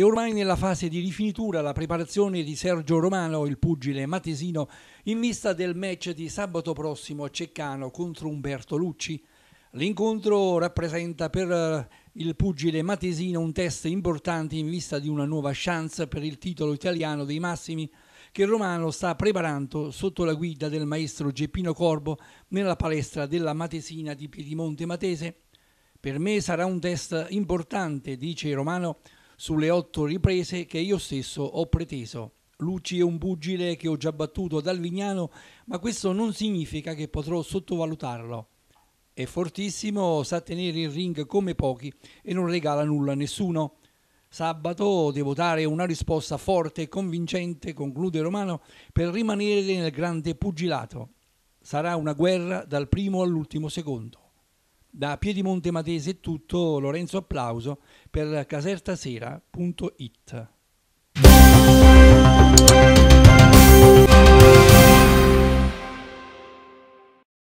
È ormai nella fase di rifinitura la preparazione di Sergio Romano, il pugile matesino, in vista del match di sabato prossimo a Ceccano contro Umberto Lucci. L'incontro rappresenta per eh, il pugile matesino un test importante in vista di una nuova chance per il titolo italiano dei massimi che Romano sta preparando sotto la guida del maestro Geppino Corbo nella palestra della Matesina di Piedimonte Matese. Per me sarà un test importante, dice Romano, sulle otto riprese che io stesso ho preteso. Luci è un pugile che ho già battuto dal Vignano, ma questo non significa che potrò sottovalutarlo. È fortissimo, sa tenere il ring come pochi e non regala nulla a nessuno. Sabato devo dare una risposta forte e convincente, conclude Romano, per rimanere nel grande pugilato. Sarà una guerra dal primo all'ultimo secondo. Da Piedimonte Matese è tutto, Lorenzo Applauso per casertasera.it.